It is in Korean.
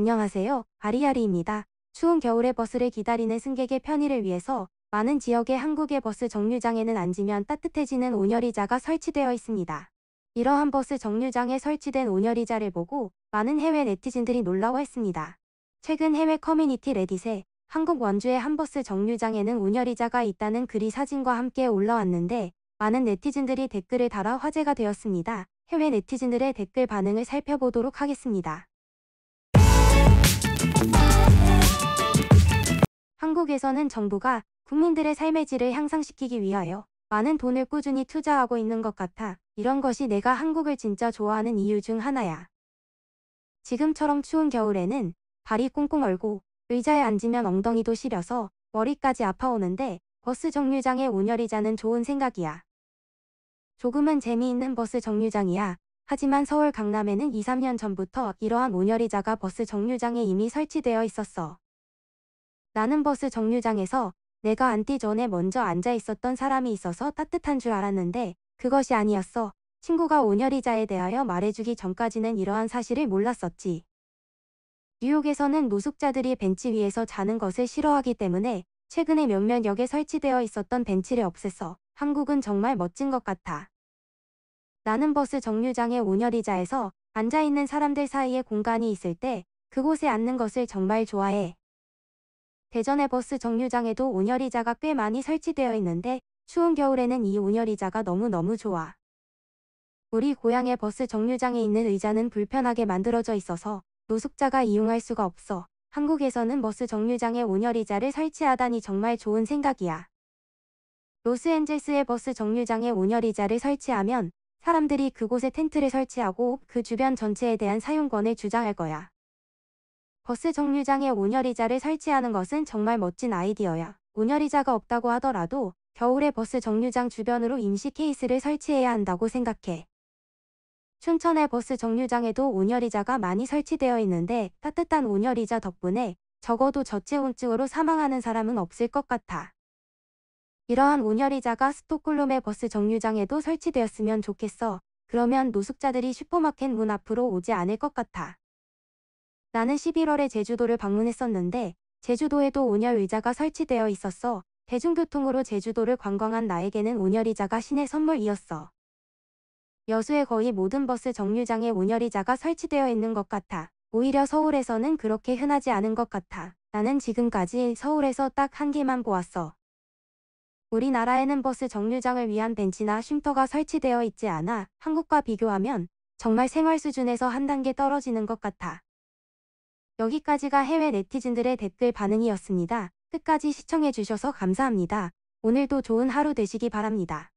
안녕하세요. 아리아리입니다. 추운 겨울에 버스를 기다리는 승객의 편의를 위해서 많은 지역의 한국의 버스 정류장에는 앉으면 따뜻해지는 온열의자가 설치되어 있습니다. 이러한 버스 정류장에 설치된 온열의자를 보고 많은 해외 네티즌들이 놀라워했습니다. 최근 해외 커뮤니티 레딧에 한국 원주의 한 버스 정류장에는 온열의자가 있다는 글이 사진과 함께 올라왔는데 많은 네티즌들이 댓글을 달아 화제가 되었습니다. 해외 네티즌들의 댓글 반응을 살펴보도록 하겠습니다. 한국에서는 정부가 국민들의 삶의 질을 향상시키기 위하여 많은 돈을 꾸준히 투자하고 있는 것 같아 이런 것이 내가 한국을 진짜 좋아하는 이유 중 하나야. 지금처럼 추운 겨울에는 발이 꽁꽁 얼고 의자에 앉으면 엉덩이도 시려서 머리까지 아파오는데 버스 정류장에 온열이자는 좋은 생각이야. 조금은 재미있는 버스 정류장이야. 하지만 서울 강남에는 2, 3년 전부터 이러한 온열이자가 버스 정류장에 이미 설치되어 있었어. 나는 버스 정류장에서 내가 앉기 전에 먼저 앉아 있었던 사람이 있어서 따뜻한 줄 알았는데 그것이 아니었어. 친구가 온열이자에 대하여 말해주기 전까지는 이러한 사실을 몰랐었지. 뉴욕에서는 노숙자들이 벤치 위에서 자는 것을 싫어하기 때문에 최근에 몇몇 역에 설치되어 있었던 벤치를 없애서 한국은 정말 멋진 것 같아. 나는 버스 정류장의 온열이자에서 앉아있는 사람들 사이에 공간이 있을 때 그곳에 앉는 것을 정말 좋아해. 대전의 버스 정류장에도 운열의자가 꽤 많이 설치되어 있는데 추운 겨울에는 이 운열의자가 너무너무 좋아. 우리 고향의 버스 정류장에 있는 의자는 불편하게 만들어져 있어서 노숙자가 이용할 수가 없어. 한국에서는 버스 정류장에 운열의자를 설치하다니 정말 좋은 생각이야. 로스앤젤스의 버스 정류장에 운열의자를 설치하면 사람들이 그곳에 텐트를 설치하고 그 주변 전체에 대한 사용권을 주장할 거야. 버스 정류장에 온열의자를 설치하는 것은 정말 멋진 아이디어야. 온열의자가 없다고 하더라도 겨울에 버스 정류장 주변으로 임시 케이스를 설치해야 한다고 생각해. 춘천의 버스 정류장에도 온열의자가 많이 설치되어 있는데 따뜻한 온열의자 덕분에 적어도 저체온증으로 사망하는 사람은 없을 것 같아. 이러한 온열의자가 스톡홀름의 버스 정류장에도 설치되었으면 좋겠어. 그러면 노숙자들이 슈퍼마켓 문 앞으로 오지 않을 것 같아. 나는 11월에 제주도를 방문했었는데 제주도에도 온열 의자가 설치되어 있었어. 대중교통으로 제주도를 관광한 나에게는 온열 의자가 신의 선물이었어. 여수의 거의 모든 버스 정류장에 온열 의자가 설치되어 있는 것 같아. 오히려 서울에서는 그렇게 흔하지 않은 것 같아. 나는 지금까지 서울에서 딱 한 개만 보았어. 우리나라에는 버스 정류장을 위한 벤치나 쉼터가 설치되어 있지 않아 한국과 비교하면 정말 생활 수준에서 한 단계 떨어지는 것 같아. 여기까지가 해외 네티즌들의 댓글 반응이었습니다. 끝까지 시청해주셔서 감사합니다. 오늘도 좋은 하루 되시기 바랍니다.